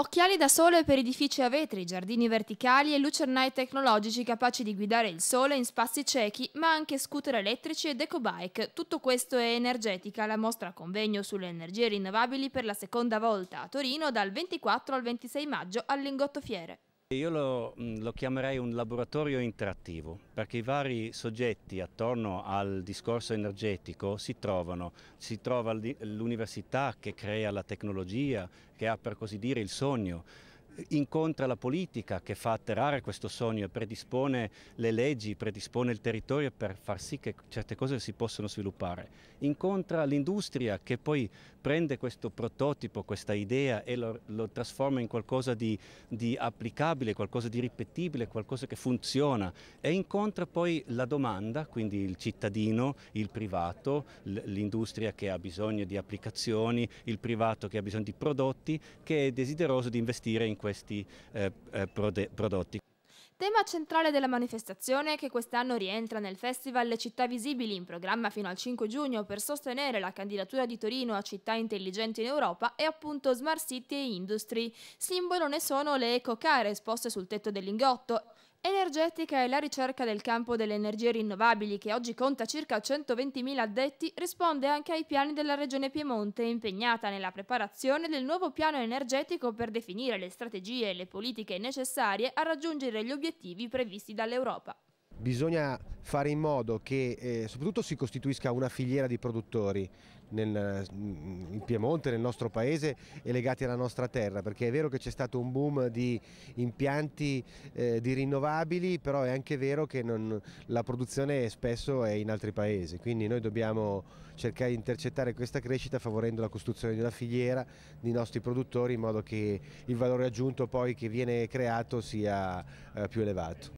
Occhiali da sole per edifici a vetri, giardini verticali e lucernai tecnologici capaci di guidare il sole in spazi ciechi, ma anche scooter elettrici ed ecobike. Tutto questo è Energetica, la mostra convegno sulle energie rinnovabili per la seconda volta a Torino dal 24 al 26 maggio all'Ingotto Fiere. Io lo, mm, lo, chiamerei un laboratorio interattivo perché i vari soggetti attorno al discorso energetico si trovano, si trova l'università che crea la tecnologia, che ha per così dire il sogno, incontra la politica che fa atterrare questo sogno e predispone le leggi, predispone il territorio per far sì che certe cose si possano sviluppare. Incontra l'industria che poi prende questo prototipo, questa idea e lo, lo trasforma in qualcosa di, di applicabile, qualcosa di ripetibile, qualcosa che funziona e incontra poi la domanda, quindi il cittadino, il privato, l'industria che ha bisogno di applicazioni, il privato che ha bisogno di prodotti, che è desideroso di investire in questo questi eh, eh, prodotti. Tema centrale della manifestazione, che quest'anno rientra nel Festival Le Città Visibili in programma fino al 5 giugno per sostenere la candidatura di Torino a città intelligenti in Europa, è appunto Smart City e Industry. Simbolo ne sono le eco-care esposte sul tetto del lingotto. Energetica e la ricerca del campo delle energie rinnovabili, che oggi conta circa 120.000 addetti, risponde anche ai piani della Regione Piemonte, impegnata nella preparazione del nuovo piano energetico per definire le strategie e le politiche necessarie a raggiungere gli obiettivi obiettivi previsti dall'Europa bisogna fare in modo che eh, soprattutto si costituisca una filiera di produttori nel, mm, in Piemonte, nel nostro paese e legati alla nostra terra, perché è vero che c'è stato un boom di impianti eh, di rinnovabili, però è anche vero che non, la produzione spesso è in altri paesi, quindi noi dobbiamo cercare di intercettare questa crescita favorendo la costruzione di una filiera di nostri produttori in modo che il valore aggiunto poi che viene creato sia eh, più elevato.